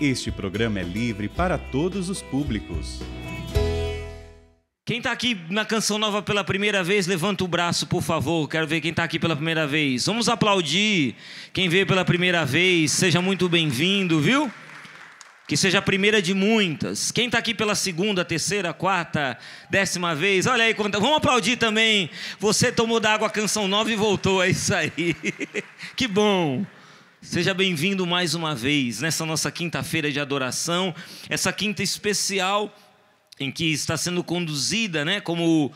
Este programa é livre para todos os públicos. Quem está aqui na canção nova pela primeira vez, levanta o braço, por favor. Quero ver quem está aqui pela primeira vez. Vamos aplaudir quem veio pela primeira vez. Seja muito bem-vindo, viu? Que seja a primeira de muitas. Quem está aqui pela segunda, terceira, quarta, décima vez, olha aí, vamos aplaudir também. Você tomou da água a canção nova e voltou, é isso aí. que bom. Seja bem-vindo mais uma vez nessa nossa quinta-feira de adoração, essa quinta especial em que está sendo conduzida, né, como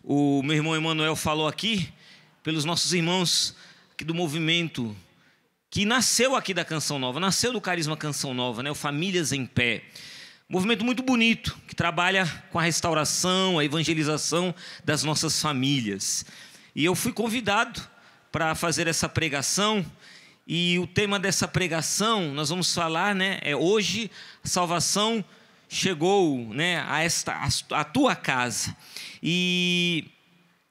o, meu irmão Emanuel falou aqui, pelos nossos irmãos aqui do movimento que nasceu aqui da Canção Nova, nasceu do Carisma Canção Nova, né, o Famílias em Pé. Um movimento muito bonito que trabalha com a restauração, a evangelização das nossas famílias. E eu fui convidado para fazer essa pregação e o tema dessa pregação, nós vamos falar, né, é hoje salvação chegou, né, a esta a tua casa. E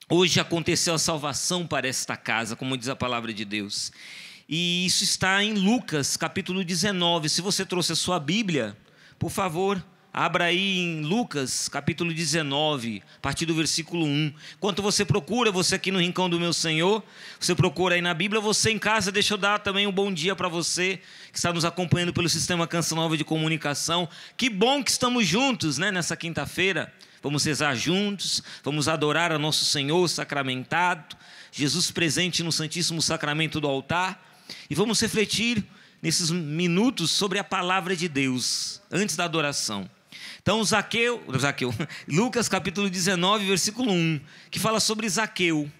hoje aconteceu a salvação para esta casa, como diz a palavra de Deus. E isso está em Lucas, capítulo 19. Se você trouxe a sua Bíblia, por favor, Abra aí em Lucas, capítulo 19, a partir do versículo 1. Enquanto você procura, você aqui no rincão do meu Senhor, você procura aí na Bíblia, você em casa, deixa eu dar também um bom dia para você que está nos acompanhando pelo Sistema Canção Nova de Comunicação. Que bom que estamos juntos, né, nessa quinta-feira. Vamos rezar juntos, vamos adorar a nosso Senhor sacramentado, Jesus presente no Santíssimo Sacramento do altar, e vamos refletir nesses minutos sobre a palavra de Deus antes da adoração. Então, Zaqueu, Zaqueu, Lucas capítulo 19, versículo 1, que fala sobre Zaqueu.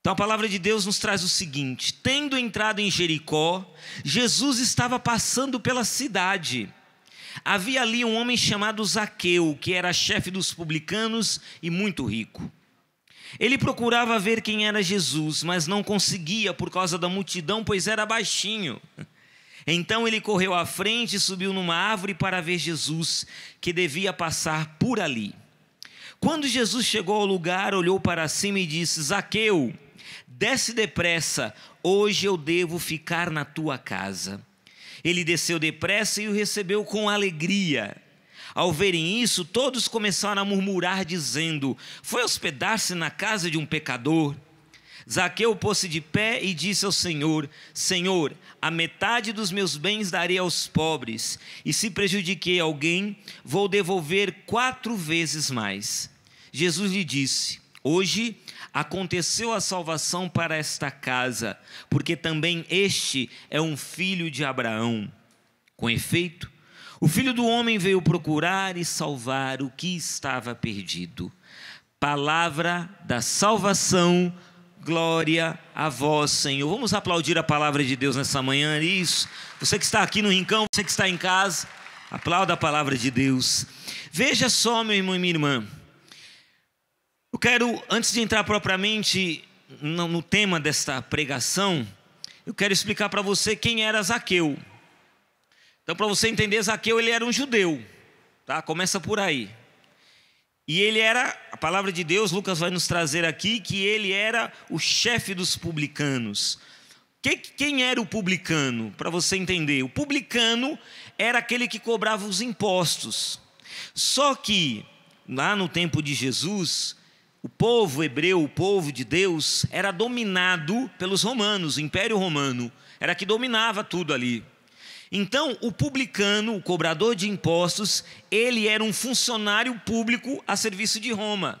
Então a palavra de Deus nos traz o seguinte: tendo entrado em Jericó, Jesus estava passando pela cidade. Havia ali um homem chamado Zaqueu, que era chefe dos publicanos e muito rico. Ele procurava ver quem era Jesus, mas não conseguia por causa da multidão, pois era baixinho. Então ele correu à frente e subiu numa árvore para ver Jesus, que devia passar por ali. Quando Jesus chegou ao lugar, olhou para cima e disse: Zaqueu, desce depressa, hoje eu devo ficar na tua casa. Ele desceu depressa e o recebeu com alegria. Ao verem isso, todos começaram a murmurar, dizendo: Foi hospedar-se na casa de um pecador. Zaqueu pôs-se de pé e disse ao Senhor: Senhor, a metade dos meus bens darei aos pobres, e se prejudiquei alguém, vou devolver quatro vezes mais. Jesus lhe disse: Hoje aconteceu a salvação para esta casa, porque também este é um filho de Abraão. Com efeito, o filho do homem veio procurar e salvar o que estava perdido. Palavra da salvação Glória a vós, Senhor. Vamos aplaudir a palavra de Deus nessa manhã, é isso. Você que está aqui no rincão, você que está em casa, aplauda a palavra de Deus. Veja só, meu irmão e minha irmã. Eu quero, antes de entrar propriamente no tema desta pregação, eu quero explicar para você quem era Zaqueu. Então, para você entender, Zaqueu ele era um judeu, tá? Começa por aí. E ele era, a palavra de Deus, Lucas vai nos trazer aqui, que ele era o chefe dos publicanos. Que, quem era o publicano? Para você entender, o publicano era aquele que cobrava os impostos. Só que, lá no tempo de Jesus, o povo hebreu, o povo de Deus, era dominado pelos romanos, o Império Romano. Era que dominava tudo ali. Então, o publicano, o cobrador de impostos, ele era um funcionário público a serviço de Roma.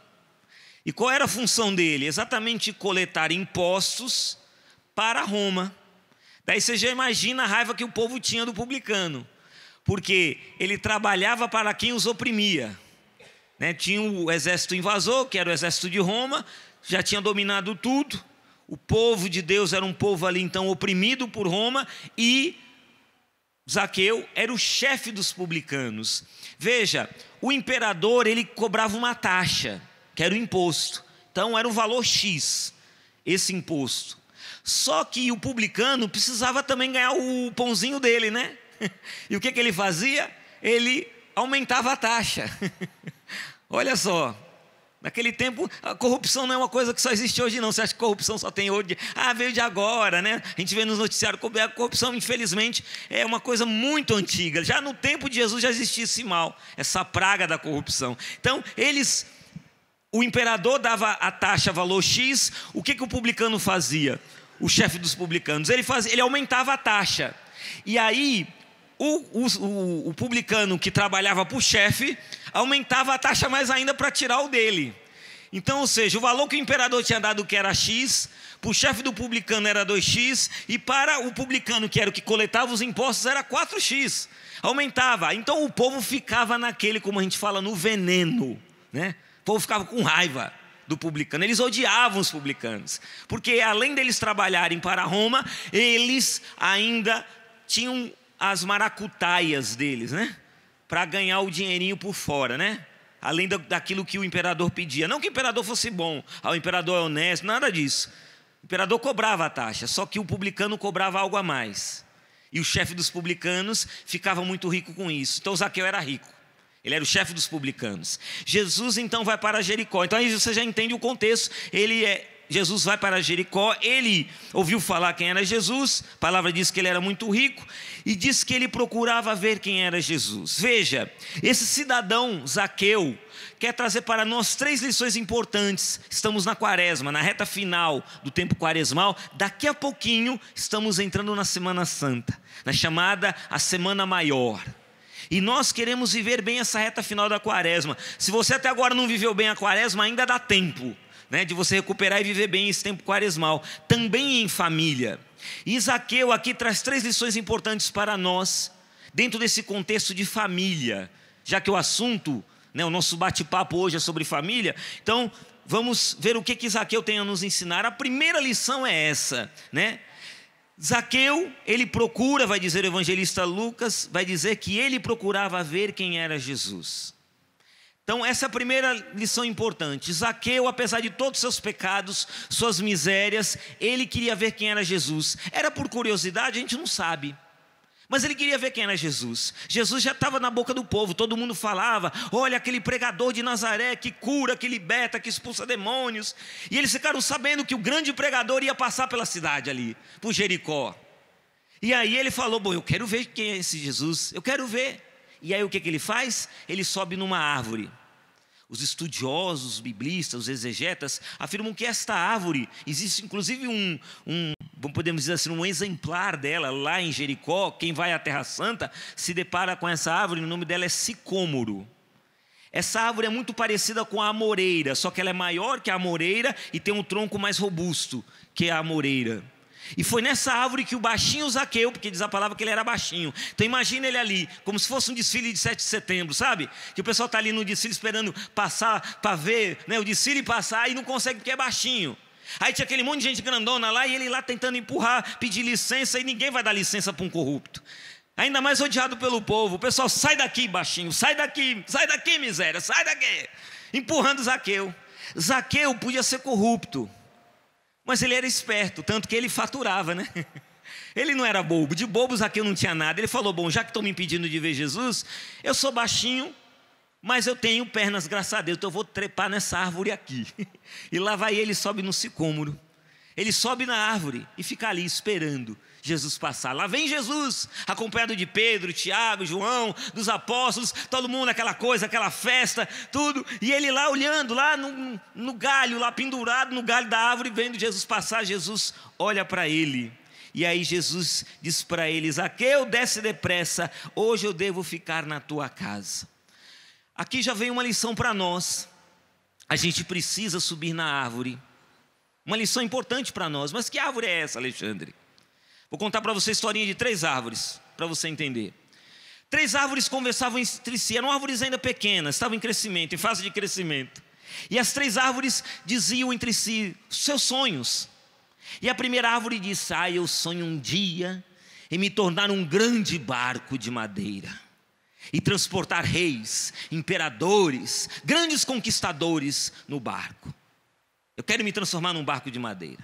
E qual era a função dele? Exatamente coletar impostos para Roma. Daí você já imagina a raiva que o povo tinha do publicano, porque ele trabalhava para quem os oprimia. Né? Tinha o exército invasor, que era o exército de Roma, já tinha dominado tudo. O povo de Deus era um povo ali então oprimido por Roma e Zaqueu era o chefe dos publicanos. Veja, o imperador ele cobrava uma taxa, que era o imposto. Então era um valor X esse imposto. Só que o publicano precisava também ganhar o pãozinho dele, né? E o que, que ele fazia? Ele aumentava a taxa. Olha só, Naquele tempo, a corrupção não é uma coisa que só existe hoje, não. Você acha que corrupção só tem hoje? Ah, veio de agora, né? A gente vê nos noticiários. É a corrupção, infelizmente, é uma coisa muito antiga. Já no tempo de Jesus já existia esse mal, essa praga da corrupção. Então, eles. O imperador dava a taxa valor X, o que, que o publicano fazia? O chefe dos publicanos. Ele, fazia, ele aumentava a taxa. E aí, o, o, o publicano que trabalhava para o chefe aumentava a taxa mais ainda para tirar o dele. Então, ou seja, o valor que o imperador tinha dado que era X, para o chefe do publicano era 2X, e para o publicano, que era o que coletava os impostos, era 4X. Aumentava. Então o povo ficava naquele, como a gente fala, no veneno. Né? O povo ficava com raiva do publicano. Eles odiavam os publicanos. Porque além deles trabalharem para Roma, eles ainda tinham as maracutaias deles, né? Para ganhar o dinheirinho por fora, né? Além daquilo que o imperador pedia. Não que o imperador fosse bom, ah, o imperador é honesto, nada disso. O imperador cobrava a taxa, só que o publicano cobrava algo a mais. E o chefe dos publicanos ficava muito rico com isso. Então Zaqueu era rico. Ele era o chefe dos publicanos. Jesus então vai para Jericó. Então aí você já entende o contexto. Ele é Jesus vai para Jericó, ele ouviu falar quem era Jesus, a palavra diz que ele era muito rico, e diz que ele procurava ver quem era Jesus. Veja, esse cidadão, Zaqueu, quer trazer para nós três lições importantes. Estamos na quaresma, na reta final do tempo quaresmal. Daqui a pouquinho estamos entrando na Semana Santa, na chamada a Semana Maior. E nós queremos viver bem essa reta final da quaresma. Se você até agora não viveu bem a quaresma, ainda dá tempo né, de você recuperar e viver bem esse tempo quaresmal, também em família. E Isaqueu aqui traz três lições importantes para nós, dentro desse contexto de família, já que o assunto, né, o nosso bate-papo hoje é sobre família, então vamos ver o que, que Zaqueu tem a nos ensinar. A primeira lição é essa, né? Zaqueu, ele procura, vai dizer o evangelista Lucas, vai dizer que ele procurava ver quem era Jesus. Então, essa é a primeira lição importante. Zaqueu, apesar de todos os seus pecados, suas misérias, ele queria ver quem era Jesus. Era por curiosidade, a gente não sabe. Mas ele queria ver quem era Jesus. Jesus já estava na boca do povo, todo mundo falava: olha aquele pregador de Nazaré que cura, que liberta, que expulsa demônios. E eles ficaram sabendo que o grande pregador ia passar pela cidade ali, por Jericó. E aí ele falou: bom, eu quero ver quem é esse Jesus, eu quero ver. E aí o que, que ele faz? Ele sobe numa árvore. Os estudiosos, os biblistas, os exegetas afirmam que esta árvore, existe inclusive um, um, podemos dizer assim, um exemplar dela lá em Jericó. Quem vai à Terra Santa se depara com essa árvore, o nome dela é sicômoro. Essa árvore é muito parecida com a amoreira, só que ela é maior que a amoreira e tem um tronco mais robusto que a amoreira. E foi nessa árvore que o baixinho Zaqueu, porque diz a palavra que ele era baixinho. Então imagina ele ali, como se fosse um desfile de 7 de setembro, sabe? Que o pessoal está ali no desfile esperando passar para ver né, o desfile passar e não consegue porque é baixinho. Aí tinha aquele monte de gente grandona lá e ele lá tentando empurrar, pedir licença e ninguém vai dar licença para um corrupto. Ainda mais odiado pelo povo. O pessoal sai daqui, baixinho, sai daqui, sai daqui, miséria, sai daqui. Empurrando Zaqueu. Zaqueu podia ser corrupto mas ele era esperto, tanto que ele faturava, né? Ele não era bobo, de bobos aqui eu não tinha nada. Ele falou: Bom, já que estão me impedindo de ver Jesus, eu sou baixinho, mas eu tenho pernas, graças a Deus, então eu vou trepar nessa árvore aqui. E lá vai ele, sobe no sicômoro. Ele sobe na árvore e fica ali esperando. Jesus passar. Lá vem Jesus, acompanhado de Pedro, Tiago, João, dos apóstolos, todo mundo, aquela coisa, aquela festa, tudo. E ele lá olhando, lá no, no galho, lá pendurado no galho da árvore, vendo Jesus passar. Jesus olha para ele. E aí Jesus diz para ele: Zaqueu, desce depressa, hoje eu devo ficar na tua casa. Aqui já vem uma lição para nós. A gente precisa subir na árvore. Uma lição importante para nós. Mas que árvore é essa, Alexandre? Vou contar para você a historinha de três árvores, para você entender. Três árvores conversavam entre si, eram árvores ainda pequenas, estavam em crescimento, em fase de crescimento. E as três árvores diziam entre si seus sonhos. E a primeira árvore disse: Ah, eu sonho um dia em me tornar um grande barco de madeira e transportar reis, imperadores, grandes conquistadores no barco. Eu quero me transformar num barco de madeira.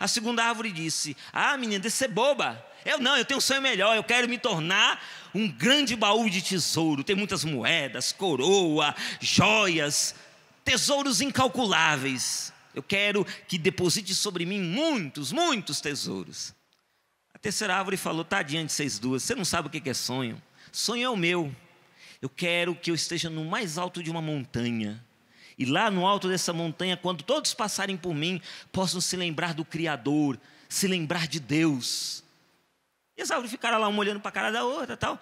A segunda árvore disse: Ah, menina, você é boba. Eu não, eu tenho um sonho melhor, eu quero me tornar um grande baú de tesouro. Tem muitas moedas, coroa, joias, tesouros incalculáveis. Eu quero que deposite sobre mim muitos, muitos tesouros. A terceira árvore falou: Tadinha de vocês duas, você não sabe o que é sonho. Sonho é o meu. Eu quero que eu esteja no mais alto de uma montanha e lá no alto dessa montanha, quando todos passarem por mim, possam se lembrar do Criador, se lembrar de Deus. E árvores ficaram lá, uma olhando para a cara da outra tal.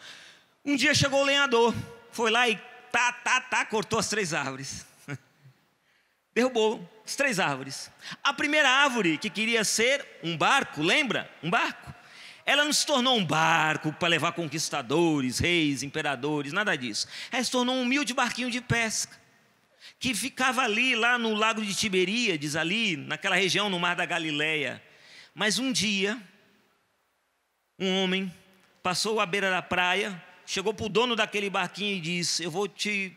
Um dia chegou o lenhador, foi lá e tá, tá, tá, cortou as três árvores. Derrubou as três árvores. A primeira árvore, que queria ser um barco, lembra? Um barco. Ela não se tornou um barco para levar conquistadores, reis, imperadores, nada disso. Ela se tornou um humilde barquinho de pesca que ficava ali, lá no lago de Tiberíades, ali, naquela região no mar da Galileia. Mas um dia, um homem passou à beira da praia, chegou para o dono daquele barquinho e disse: Eu vou te.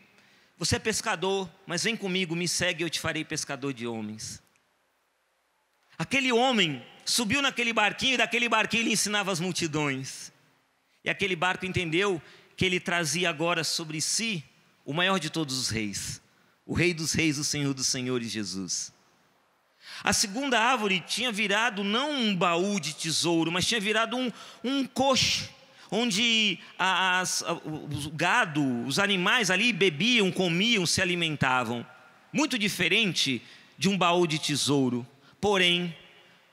Você é pescador, mas vem comigo, me segue, eu te farei pescador de homens. Aquele homem subiu naquele barquinho e daquele barquinho ele ensinava as multidões. E aquele barco entendeu que ele trazia agora sobre si o maior de todos os reis o Rei dos Reis, o Senhor dos Senhores, Jesus. A segunda árvore tinha virado não um baú de tesouro, mas tinha virado um, um coxo, onde as, o gado, os animais ali bebiam, comiam, se alimentavam. Muito diferente de um baú de tesouro. Porém,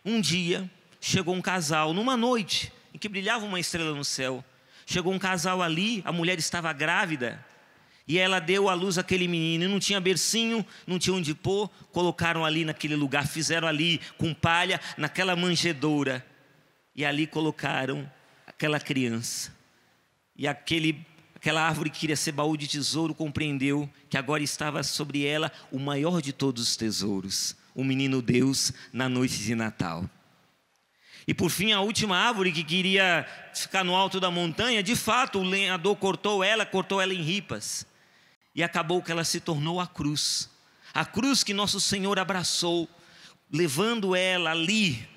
um dia chegou um casal, numa noite em que brilhava uma estrela no céu. Chegou um casal ali, a mulher estava grávida, e ela deu à luz aquele menino, não tinha bercinho, não tinha onde pôr, colocaram ali naquele lugar, fizeram ali com palha, naquela manjedoura. E ali colocaram aquela criança. E aquele, aquela árvore que queria ser baú de tesouro compreendeu que agora estava sobre ela o maior de todos os tesouros, o menino Deus, na noite de Natal. E por fim, a última árvore que queria ficar no alto da montanha, de fato, o lenhador cortou ela, cortou ela em ripas. E acabou que ela se tornou a cruz. A cruz que nosso Senhor abraçou, levando ela ali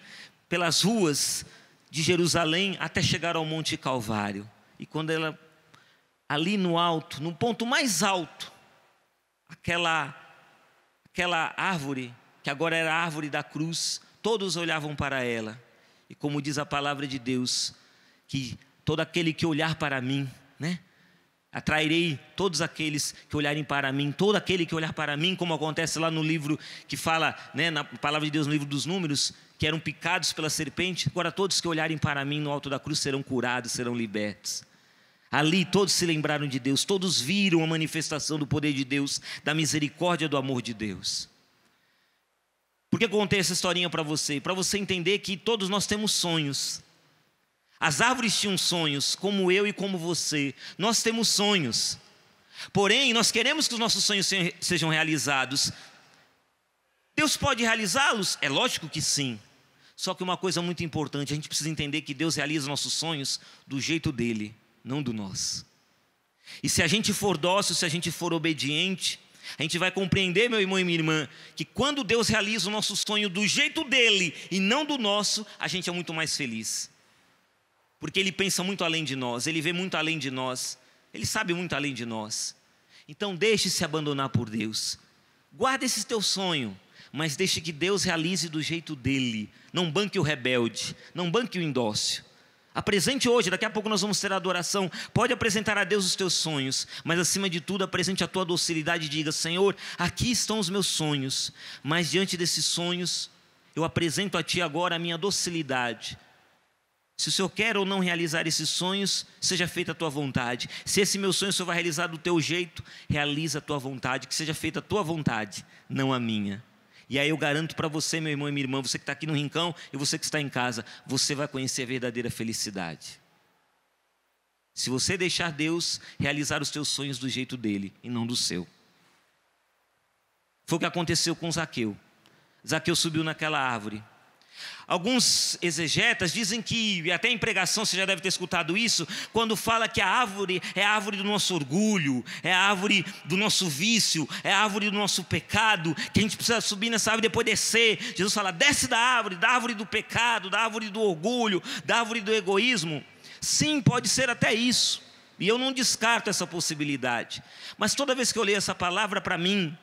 pelas ruas de Jerusalém até chegar ao Monte Calvário. E quando ela, ali no alto, no ponto mais alto, aquela, aquela árvore, que agora era a árvore da cruz, todos olhavam para ela. E como diz a palavra de Deus, que todo aquele que olhar para mim, né? Atrairei todos aqueles que olharem para mim, todo aquele que olhar para mim, como acontece lá no livro que fala, né, na palavra de Deus, no livro dos Números, que eram picados pela serpente. Agora, todos que olharem para mim no alto da cruz serão curados, serão libertos. Ali todos se lembraram de Deus, todos viram a manifestação do poder de Deus, da misericórdia, do amor de Deus. Por que eu contei essa historinha para você? Para você entender que todos nós temos sonhos. As árvores tinham sonhos, como eu e como você. Nós temos sonhos. Porém, nós queremos que os nossos sonhos sejam realizados. Deus pode realizá-los? É lógico que sim. Só que uma coisa muito importante, a gente precisa entender que Deus realiza nossos sonhos do jeito dele, não do nosso. E se a gente for dócil, se a gente for obediente, a gente vai compreender, meu irmão e minha irmã, que quando Deus realiza o nosso sonho do jeito dele e não do nosso, a gente é muito mais feliz porque ele pensa muito além de nós, ele vê muito além de nós, ele sabe muito além de nós. Então deixe-se abandonar por Deus. Guarda esse teu sonho, mas deixe que Deus realize do jeito dele. Não banque o rebelde, não banque o indócio. Apresente hoje, daqui a pouco nós vamos ter a adoração. Pode apresentar a Deus os teus sonhos, mas acima de tudo, apresente a tua docilidade e diga: Senhor, aqui estão os meus sonhos, mas diante desses sonhos, eu apresento a Ti agora a minha docilidade, se o Senhor quer ou não realizar esses sonhos, seja feita a tua vontade. Se esse meu sonho só vai realizar do teu jeito, realiza a tua vontade, que seja feita a tua vontade, não a minha. E aí eu garanto para você, meu irmão e minha irmã, você que está aqui no rincão e você que está em casa, você vai conhecer a verdadeira felicidade. Se você deixar Deus realizar os teus sonhos do jeito dele e não do seu. Foi o que aconteceu com Zaqueu. Zaqueu subiu naquela árvore Alguns exegetas dizem que, e até em pregação você já deve ter escutado isso, quando fala que a árvore é a árvore do nosso orgulho, é a árvore do nosso vício, é a árvore do nosso pecado, que a gente precisa subir nessa árvore e depois descer. Jesus fala: desce da árvore, da árvore do pecado, da árvore do orgulho, da árvore do egoísmo. Sim, pode ser até isso, e eu não descarto essa possibilidade, mas toda vez que eu leio essa palavra para mim,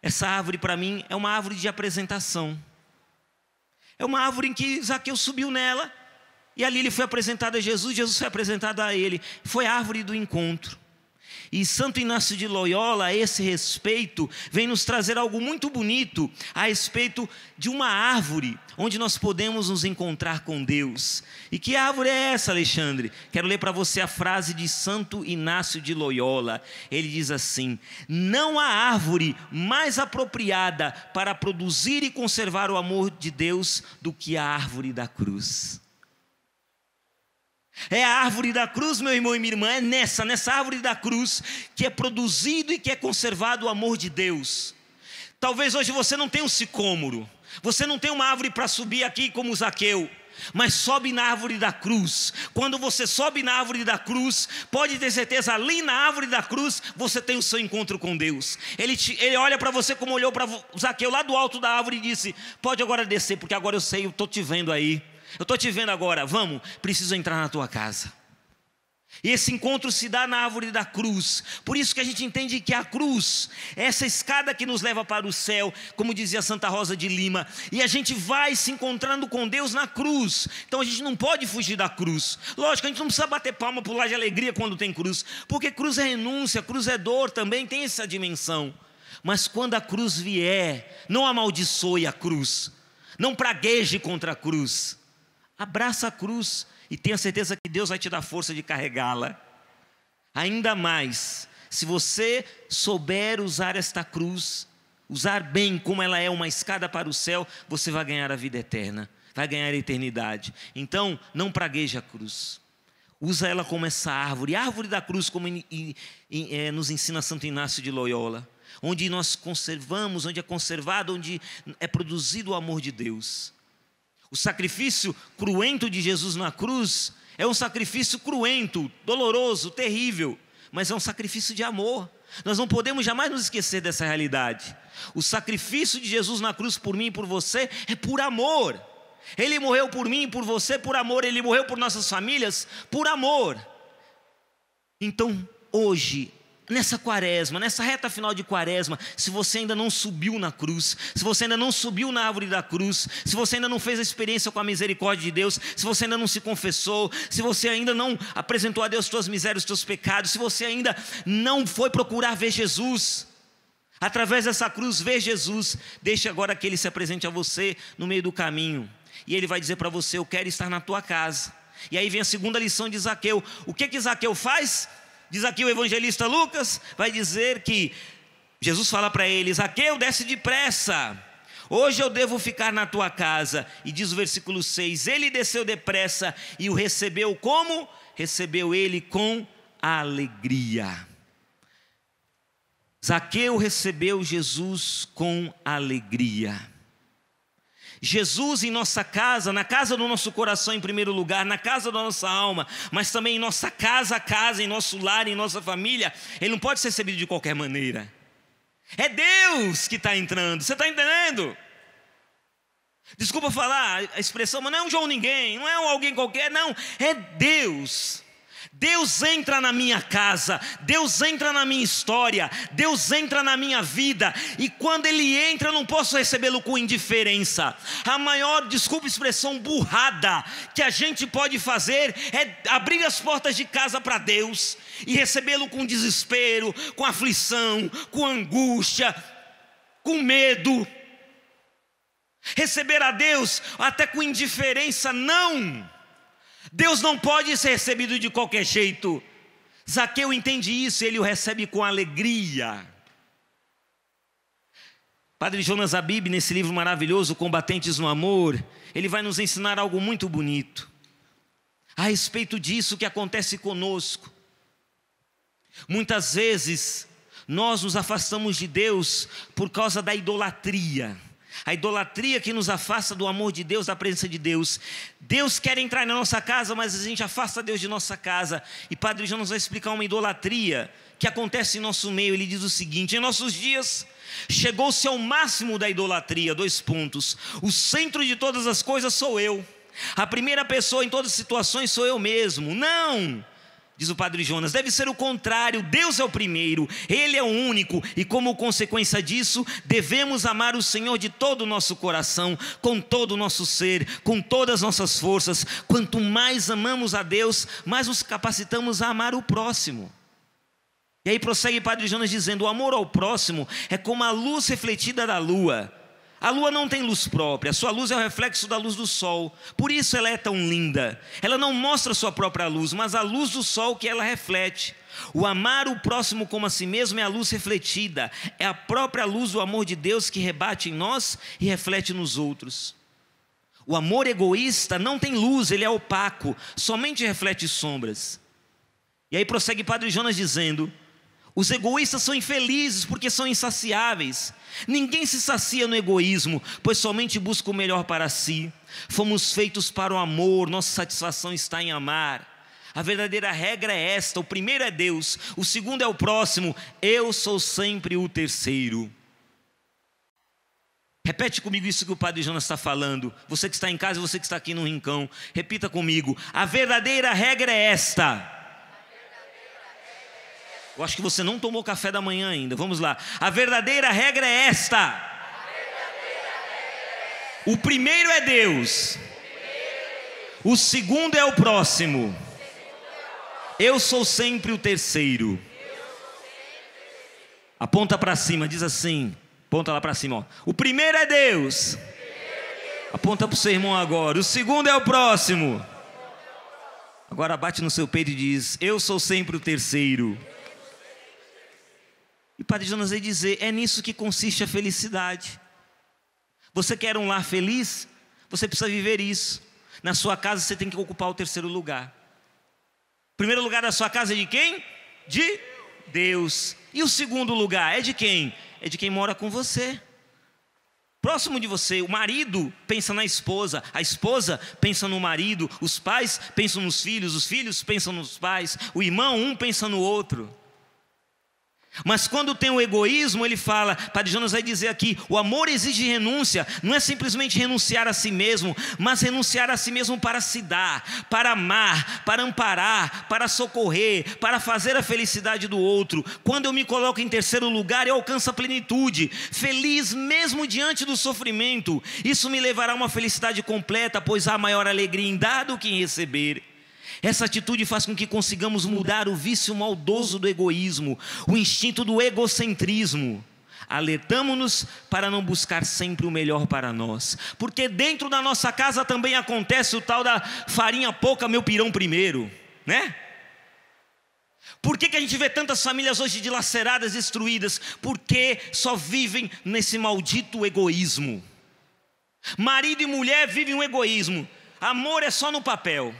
essa árvore para mim é uma árvore de apresentação. É uma árvore em que Zaqueu subiu nela. E ali ele foi apresentado a Jesus, Jesus foi apresentado a ele. Foi a árvore do encontro. E Santo Inácio de Loyola, a esse respeito, vem nos trazer algo muito bonito a respeito de uma árvore onde nós podemos nos encontrar com Deus. E que árvore é essa, Alexandre? Quero ler para você a frase de Santo Inácio de Loyola. Ele diz assim: Não há árvore mais apropriada para produzir e conservar o amor de Deus do que a árvore da cruz. É a árvore da cruz, meu irmão e minha irmã, é nessa, nessa árvore da cruz que é produzido e que é conservado o amor de Deus. Talvez hoje você não tenha um sicômoro, você não tenha uma árvore para subir aqui como Zaqueu, mas sobe na árvore da cruz. Quando você sobe na árvore da cruz, pode ter certeza, ali na árvore da cruz, você tem o seu encontro com Deus. Ele, te, ele olha para você como olhou para Zaqueu lá do alto da árvore e disse: Pode agora descer, porque agora eu sei, eu estou te vendo aí. Eu estou te vendo agora, vamos, preciso entrar na tua casa. E esse encontro se dá na árvore da cruz. Por isso que a gente entende que a cruz é essa escada que nos leva para o céu, como dizia Santa Rosa de Lima. E a gente vai se encontrando com Deus na cruz. Então a gente não pode fugir da cruz. Lógico, a gente não precisa bater palma, pular de alegria quando tem cruz. Porque cruz é renúncia, cruz é dor também, tem essa dimensão. Mas quando a cruz vier, não amaldiçoe a cruz. Não pragueje contra a cruz. Abraça a cruz e tenha certeza que Deus vai te dar força de carregá-la. Ainda mais, se você souber usar esta cruz, usar bem como ela é uma escada para o céu, você vai ganhar a vida eterna, vai ganhar a eternidade. Então, não pragueje a cruz. Usa ela como essa árvore, árvore da cruz, como in, in, in, é, nos ensina Santo Inácio de Loyola, onde nós conservamos, onde é conservado, onde é produzido o amor de Deus. O sacrifício cruento de Jesus na cruz é um sacrifício cruento, doloroso, terrível, mas é um sacrifício de amor. Nós não podemos jamais nos esquecer dessa realidade. O sacrifício de Jesus na cruz por mim e por você é por amor. Ele morreu por mim e por você por amor, ele morreu por nossas famílias por amor. Então, hoje nessa quaresma, nessa reta final de quaresma, se você ainda não subiu na cruz, se você ainda não subiu na árvore da cruz, se você ainda não fez a experiência com a misericórdia de Deus, se você ainda não se confessou, se você ainda não apresentou a Deus suas misérias, os seus pecados, se você ainda não foi procurar ver Jesus, através dessa cruz, ver Jesus, deixe agora que ele se apresente a você no meio do caminho. E ele vai dizer para você: Eu quero estar na tua casa. E aí vem a segunda lição de Zaqueu. O que que Zaqueu faz? Diz aqui o evangelista Lucas, vai dizer que Jesus fala para eles: Zaqueu, desce depressa. Hoje eu devo ficar na tua casa. E diz o versículo 6: Ele desceu depressa e o recebeu como? Recebeu ele com alegria. Zaqueu recebeu Jesus com alegria. Jesus em nossa casa, na casa do nosso coração em primeiro lugar, na casa da nossa alma, mas também em nossa casa, casa, em nosso lar, em nossa família, ele não pode ser recebido de qualquer maneira. É Deus que está entrando, você está entendendo? Desculpa falar a expressão, mas não é um João ninguém, não é um alguém qualquer, não, é Deus Deus entra na minha casa, Deus entra na minha história, Deus entra na minha vida, e quando Ele entra, eu não posso recebê-lo com indiferença. A maior, desculpa a expressão, burrada que a gente pode fazer é abrir as portas de casa para Deus e recebê-lo com desespero, com aflição, com angústia, com medo. Receber a Deus até com indiferença, não. Deus não pode ser recebido de qualquer jeito. Zaqueu entende isso, ele o recebe com alegria. Padre Jonas Abib, nesse livro maravilhoso, Combatentes no Amor, ele vai nos ensinar algo muito bonito a respeito disso que acontece conosco. Muitas vezes nós nos afastamos de Deus por causa da idolatria a idolatria que nos afasta do amor de Deus, da presença de Deus. Deus quer entrar na nossa casa, mas a gente afasta Deus de nossa casa. E Padre João nos vai explicar uma idolatria que acontece em nosso meio. Ele diz o seguinte: em nossos dias chegou-se ao máximo da idolatria, dois pontos. O centro de todas as coisas sou eu. A primeira pessoa em todas as situações sou eu mesmo. Não! diz o padre Jonas, deve ser o contrário. Deus é o primeiro, Ele é o único, e como consequência disso, devemos amar o Senhor de todo o nosso coração, com todo o nosso ser, com todas as nossas forças. Quanto mais amamos a Deus, mais nos capacitamos a amar o próximo. E aí prossegue Padre Jonas dizendo: o amor ao próximo é como a luz refletida da lua a lua não tem luz própria, sua luz é o reflexo da luz do sol. Por isso ela é tão linda. Ela não mostra sua própria luz, mas a luz do sol que ela reflete. O amar o próximo como a si mesmo é a luz refletida, é a própria luz do amor de Deus que rebate em nós e reflete nos outros. O amor egoísta não tem luz, ele é opaco, somente reflete sombras. E aí prossegue Padre Jonas dizendo: os egoístas são infelizes porque são insaciáveis. Ninguém se sacia no egoísmo, pois somente busca o melhor para si. Fomos feitos para o amor, nossa satisfação está em amar. A verdadeira regra é esta: o primeiro é Deus, o segundo é o próximo, eu sou sempre o terceiro. Repete comigo isso que o Padre Jonas está falando. Você que está em casa, você que está aqui no rincão, repita comigo. A verdadeira regra é esta. Eu acho que você não tomou café da manhã ainda. Vamos lá. A verdadeira regra é esta: o primeiro é Deus, o, segundo é o próximo. Eu sou sempre o terceiro. Aponta para cima, diz assim. Aponta lá para cima. Ó. O primeiro é Deus. Aponta para o seu irmão agora. O segundo é o próximo. Agora bate no seu peito e diz: Eu sou sempre o terceiro. E Padre Jonas vai dizer: é nisso que consiste a felicidade. Você quer um lar feliz? Você precisa viver isso. Na sua casa você tem que ocupar o terceiro lugar. O primeiro lugar da sua casa é de quem? De Deus. E o segundo lugar é de quem? É de quem mora com você. Próximo de você, o marido pensa na esposa, a esposa pensa no marido, os pais pensam nos filhos, os filhos pensam nos pais, o irmão um pensa no outro. Mas quando tem o egoísmo, ele fala, Padre Jonas vai dizer aqui, o amor exige renúncia, não é simplesmente renunciar a si mesmo, mas renunciar a si mesmo para se dar, para amar, para amparar, para socorrer, para fazer a felicidade do outro. Quando eu me coloco em terceiro lugar, eu alcanço a plenitude, feliz mesmo diante do sofrimento. Isso me levará a uma felicidade completa, pois há maior alegria em dar do que em receber. Essa atitude faz com que consigamos mudar o vício maldoso do egoísmo, o instinto do egocentrismo. Alertamos-nos para não buscar sempre o melhor para nós, porque dentro da nossa casa também acontece o tal da farinha pouca, meu pirão primeiro, né? Por que, que a gente vê tantas famílias hoje dilaceradas, destruídas? Porque só vivem nesse maldito egoísmo. Marido e mulher vivem um egoísmo. Amor é só no papel.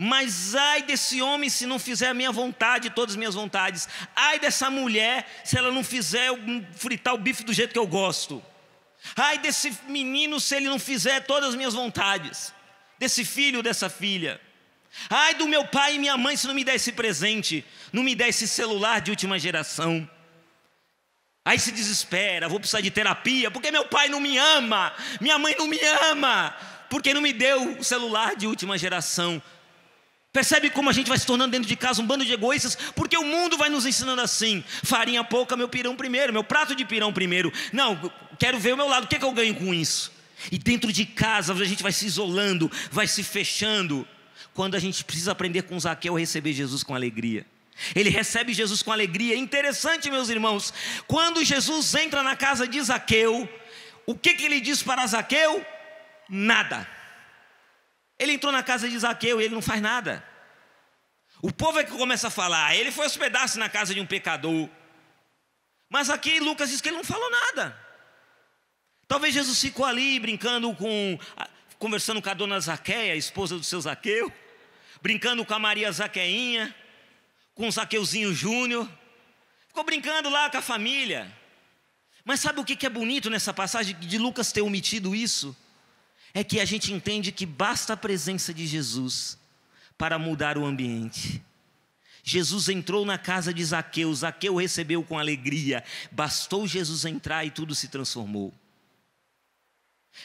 Mas ai desse homem se não fizer a minha vontade, todas as minhas vontades. Ai dessa mulher se ela não fizer fritar o bife do jeito que eu gosto. Ai desse menino se ele não fizer todas as minhas vontades. Desse filho, dessa filha. Ai do meu pai e minha mãe se não me der esse presente, não me der esse celular de última geração. Aí se desespera, vou precisar de terapia, porque meu pai não me ama, minha mãe não me ama, porque não me deu o celular de última geração. Percebe como a gente vai se tornando dentro de casa um bando de egoístas? Porque o mundo vai nos ensinando assim: farinha pouca, meu pirão primeiro, meu prato de pirão primeiro. Não, quero ver o meu lado, o que, é que eu ganho com isso? E dentro de casa a gente vai se isolando, vai se fechando. Quando a gente precisa aprender com Zaqueu a receber Jesus com alegria. Ele recebe Jesus com alegria. Interessante, meus irmãos, quando Jesus entra na casa de Zaqueu, o que, que ele diz para Zaqueu? Nada. Ele entrou na casa de Zaqueu e ele não faz nada. O povo é que começa a falar. Ele foi hospedar-se na casa de um pecador. Mas aqui Lucas diz que ele não falou nada. Talvez Jesus ficou ali brincando com. conversando com a dona Zaqueia, a esposa do seu Zaqueu. Brincando com a Maria Zaqueinha. Com o Zaqueuzinho Júnior. Ficou brincando lá com a família. Mas sabe o que é bonito nessa passagem de Lucas ter omitido isso? É que a gente entende que basta a presença de Jesus para mudar o ambiente. Jesus entrou na casa de Zaqueu, Zaqueu recebeu com alegria, bastou Jesus entrar e tudo se transformou.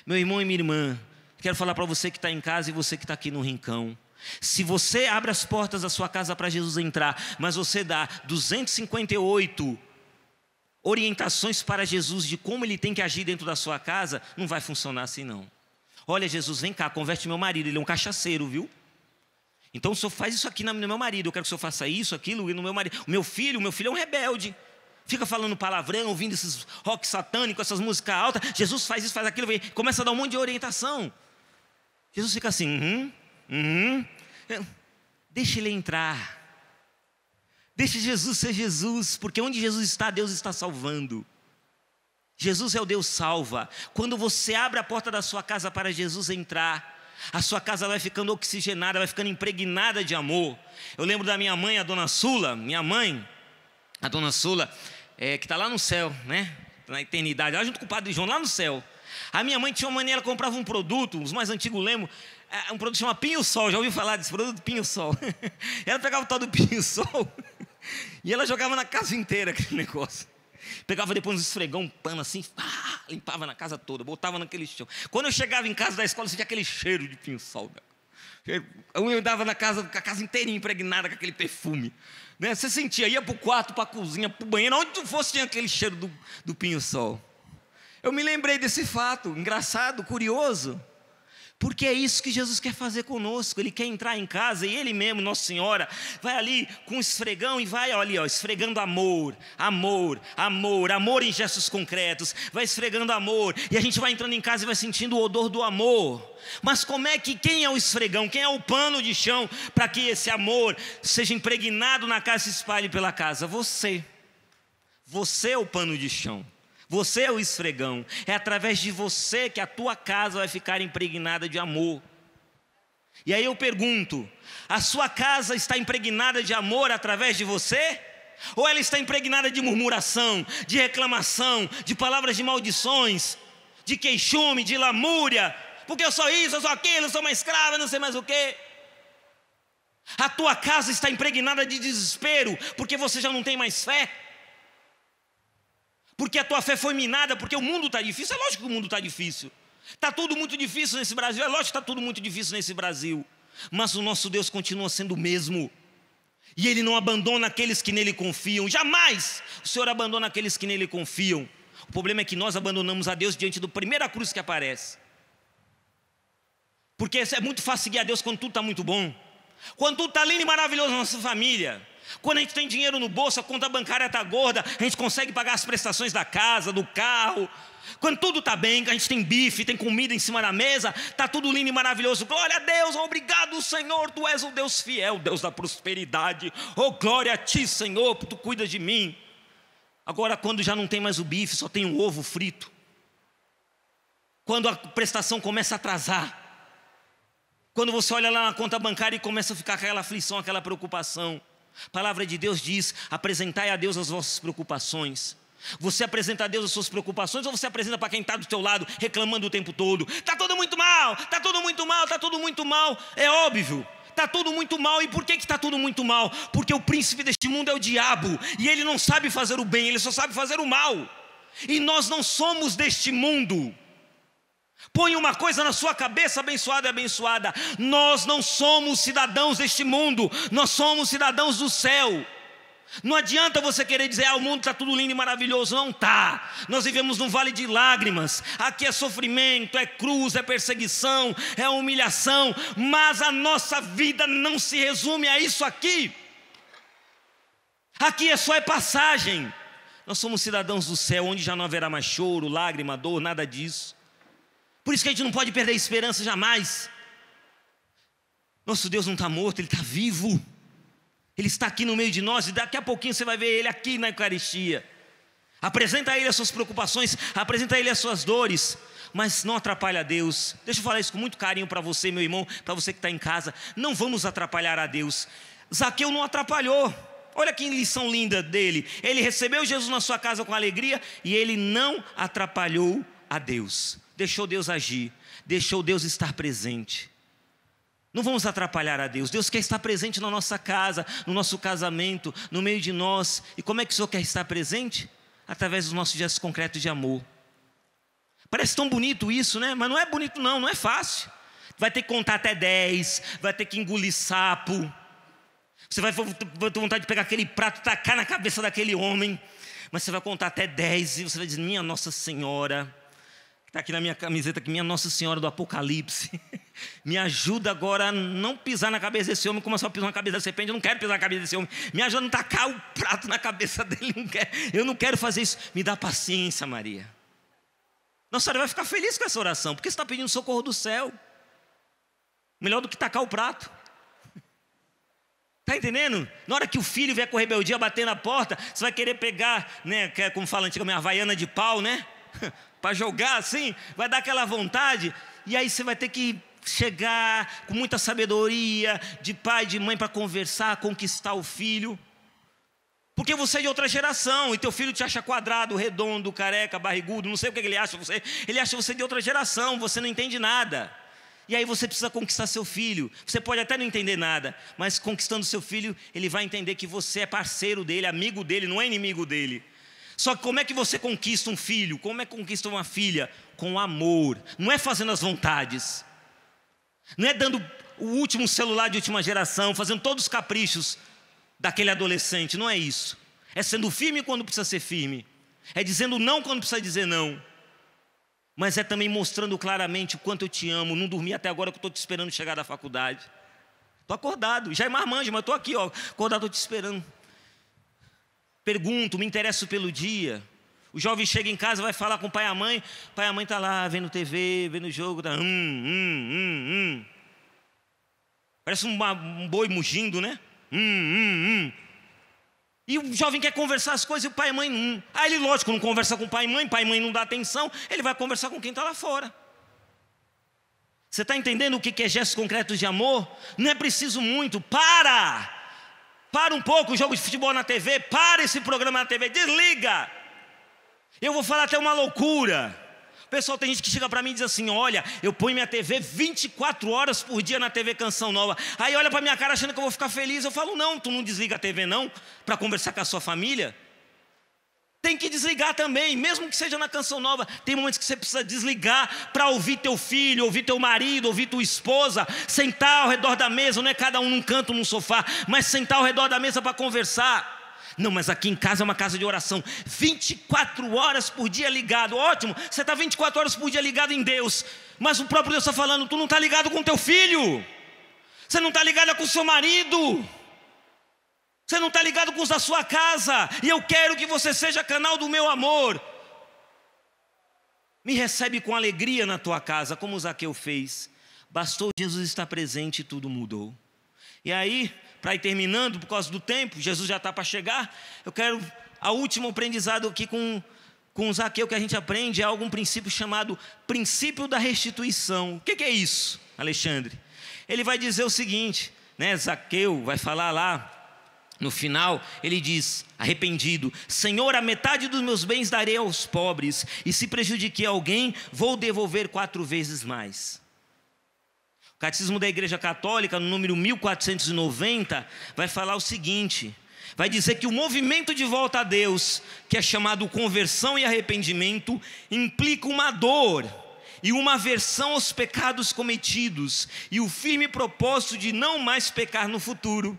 Meu irmão e minha irmã, quero falar para você que está em casa e você que está aqui no rincão. Se você abre as portas da sua casa para Jesus entrar, mas você dá 258 orientações para Jesus de como ele tem que agir dentro da sua casa, não vai funcionar assim não. Olha, Jesus, vem cá, converte meu marido, ele é um cachaceiro, viu? Então o senhor faz isso aqui no meu marido, eu quero que o senhor faça isso, aquilo, e no meu marido. O meu filho, o meu filho é um rebelde. Fica falando palavrão, ouvindo esses rock satânico, essas músicas altas. Jesus faz isso, faz aquilo, começa a dar um monte de orientação. Jesus fica assim, uhum, uhum. Deixa ele entrar. Deixa Jesus ser Jesus, porque onde Jesus está, Deus está salvando. Jesus é o Deus salva. Quando você abre a porta da sua casa para Jesus entrar, a sua casa vai ficando oxigenada, vai ficando impregnada de amor. Eu lembro da minha mãe, a dona Sula, minha mãe, a dona Sula, é, que está lá no céu, né? Na eternidade, lá junto com o padre João, lá no céu. A minha mãe tinha uma mania, ela comprava um produto, os mais antigos lembram, é, um produto chamado Pinho-Sol, já ouviu falar desse produto? Pinho-Sol. ela pegava o tal do Pinho-Sol e ela jogava na casa inteira aquele negócio. Pegava depois uns esfregão, um pano assim, ah, limpava na casa toda, botava naquele chão. Quando eu chegava em casa da escola, sentia aquele cheiro de pinçal. Né? Eu andava na casa, a casa inteirinha impregnada com aquele perfume. Né? Você sentia, ia para o quarto, para a cozinha, para o banheiro, onde tu fosse tinha aquele cheiro do, do pinho-sol. Eu me lembrei desse fato, engraçado, curioso. Porque é isso que Jesus quer fazer conosco. Ele quer entrar em casa e ele mesmo, Nossa Senhora, vai ali com um esfregão e vai ali, ó, esfregando amor, amor, amor, amor em gestos concretos. Vai esfregando amor e a gente vai entrando em casa e vai sentindo o odor do amor. Mas como é que quem é o esfregão, quem é o pano de chão para que esse amor seja impregnado na casa e se espalhe pela casa? Você. Você é o pano de chão. Você é o esfregão. É através de você que a tua casa vai ficar impregnada de amor. E aí eu pergunto: a sua casa está impregnada de amor através de você? Ou ela está impregnada de murmuração, de reclamação, de palavras de maldições, de queixume, de lamúria? Porque eu sou isso, eu sou aquilo, eu sou uma escrava, não sei mais o quê. A tua casa está impregnada de desespero, porque você já não tem mais fé porque a tua fé foi minada, porque o mundo está difícil. É lógico que o mundo está difícil. Está tudo muito difícil nesse Brasil. É lógico que está tudo muito difícil nesse Brasil. Mas o nosso Deus continua sendo o mesmo. E Ele não abandona aqueles que nele confiam. Jamais o Senhor abandona aqueles que nele confiam. O problema é que nós abandonamos a Deus diante da primeira cruz que aparece. Porque é muito fácil seguir a Deus quando tudo está muito bom. Quando tudo está lindo e maravilhoso na nossa família. Quando a gente tem dinheiro no bolso, a conta bancária está gorda, a gente consegue pagar as prestações da casa, do carro. Quando tudo está bem, a gente tem bife, tem comida em cima da mesa, está tudo lindo e maravilhoso. Glória a Deus, obrigado, Senhor, tu és o Deus fiel, Deus da prosperidade. Oh, glória a ti, Senhor, tu cuidas de mim. Agora, quando já não tem mais o bife, só tem o um ovo frito. Quando a prestação começa a atrasar. Quando você olha lá na conta bancária e começa a ficar aquela aflição, aquela preocupação. A palavra de Deus diz: apresentai a Deus as vossas preocupações. Você apresenta a Deus as suas preocupações ou você apresenta para quem está do teu lado reclamando o tempo todo? Está tudo muito mal, está tudo muito mal, está tudo muito mal. É óbvio, está tudo muito mal. E por que está tudo muito mal? Porque o príncipe deste mundo é o diabo e ele não sabe fazer o bem, ele só sabe fazer o mal. E nós não somos deste mundo. Põe uma coisa na sua cabeça, abençoado e abençoada: nós não somos cidadãos deste mundo, nós somos cidadãos do céu. Não adianta você querer dizer, ah, o mundo está tudo lindo e maravilhoso. Não está. Nós vivemos num vale de lágrimas. Aqui é sofrimento, é cruz, é perseguição, é humilhação. Mas a nossa vida não se resume a isso aqui. Aqui é só é passagem. Nós somos cidadãos do céu, onde já não haverá mais choro, lágrima, dor, nada disso. Por isso que a gente não pode perder a esperança jamais. Nosso Deus não está morto, Ele está vivo. Ele está aqui no meio de nós e daqui a pouquinho você vai ver Ele aqui na Eucaristia. Apresenta a Ele as suas preocupações, apresenta a Ele as suas dores, mas não atrapalha a Deus. Deixa eu falar isso com muito carinho para você, meu irmão, para você que está em casa. Não vamos atrapalhar a Deus. Zaqueu não atrapalhou. Olha que lição linda dele. Ele recebeu Jesus na sua casa com alegria e ele não atrapalhou a Deus deixou Deus agir, deixou Deus estar presente. Não vamos atrapalhar a Deus. Deus quer estar presente na nossa casa, no nosso casamento, no meio de nós. E como é que o Senhor quer estar presente? Através dos nossos gestos concretos de amor. Parece tão bonito isso, né? Mas não é bonito, não, não é fácil. Vai ter que contar até 10, vai ter que engolir sapo. Você vai ter vontade de pegar aquele prato, e tacar na cabeça daquele homem. Mas você vai contar até 10 e você vai dizer: Minha Nossa Senhora Está aqui na minha camiseta, que minha Nossa Senhora do Apocalipse. Me ajuda agora a não pisar na cabeça desse homem, como só pisou na cabeça da serpente, eu não quero pisar na cabeça desse homem. Me ajuda a não tacar o prato na cabeça dele, não quero. eu não quero fazer isso. Me dá paciência, Maria. Nossa Senhora vai ficar feliz com essa oração, porque você está pedindo socorro do céu. Melhor do que tacar o prato. Está entendendo? Na hora que o filho vier com rebeldia bater na porta, você vai querer pegar, né, é como fala antigamente, a vaiana de pau, né? para jogar assim, vai dar aquela vontade, e aí você vai ter que chegar com muita sabedoria de pai, de mãe para conversar, conquistar o filho. Porque você é de outra geração e teu filho te acha quadrado, redondo, careca, barrigudo, não sei o que ele acha você. Ele acha você de outra geração, você não entende nada. E aí você precisa conquistar seu filho. Você pode até não entender nada, mas conquistando seu filho, ele vai entender que você é parceiro dele, amigo dele, não é inimigo dele. Só que como é que você conquista um filho? Como é que conquista uma filha? Com amor. Não é fazendo as vontades. Não é dando o último celular de última geração, fazendo todos os caprichos daquele adolescente. Não é isso. É sendo firme quando precisa ser firme. É dizendo não quando precisa dizer não. Mas é também mostrando claramente o quanto eu te amo. Não dormi até agora que eu estou te esperando chegar da faculdade. Estou acordado. Já é marmanjo, mas estou aqui, ó, acordado, estou te esperando pergunto, me interesso pelo dia. O jovem chega em casa, vai falar com o pai e a mãe, o pai e a mãe tá lá vendo TV, vendo jogo, tá, hum, hum, hum, hum. Parece um boi mugindo, né? Hum, hum, hum. E o jovem quer conversar as coisas e o pai e a mãe não. Hum. Aí ele, lógico, não conversa com o pai e mãe, pai e mãe não dá atenção, ele vai conversar com quem está lá fora. Você está entendendo o que é gestos concretos de amor? Não é preciso muito. Para! Para um pouco o jogo de futebol na TV, para esse programa na TV, desliga. Eu vou falar até uma loucura. Pessoal, tem gente que chega para mim e diz assim: Olha, eu ponho minha TV 24 horas por dia na TV Canção Nova. Aí olha para minha cara achando que eu vou ficar feliz. Eu falo: Não, tu não desliga a TV não, para conversar com a sua família tem que desligar também, mesmo que seja na canção nova. Tem momentos que você precisa desligar para ouvir teu filho, ouvir teu marido, ouvir tua esposa, sentar ao redor da mesa, não é cada um num canto, num sofá, mas sentar ao redor da mesa para conversar. Não, mas aqui em casa é uma casa de oração. 24 horas por dia ligado. Ótimo, você está 24 horas por dia ligado em Deus. Mas o próprio Deus está falando: tu não está ligado com teu filho, você não está ligado com o seu marido. Você não está ligado com os da sua casa. E eu quero que você seja canal do meu amor. Me recebe com alegria na tua casa, como Zaqueu fez. Bastou Jesus estar presente e tudo mudou. E aí, para ir terminando, por causa do tempo, Jesus já está para chegar. Eu quero a última aprendizado aqui com com Zaqueu que a gente aprende é algum princípio chamado princípio da restituição. O que, que é isso, Alexandre? Ele vai dizer o seguinte, né? Zaqueu vai falar lá no final, ele diz, arrependido: Senhor, a metade dos meus bens darei aos pobres, e se prejudiquei alguém, vou devolver quatro vezes mais. O Catecismo da Igreja Católica, no número 1490, vai falar o seguinte: vai dizer que o movimento de volta a Deus, que é chamado conversão e arrependimento, implica uma dor e uma aversão aos pecados cometidos e o firme propósito de não mais pecar no futuro.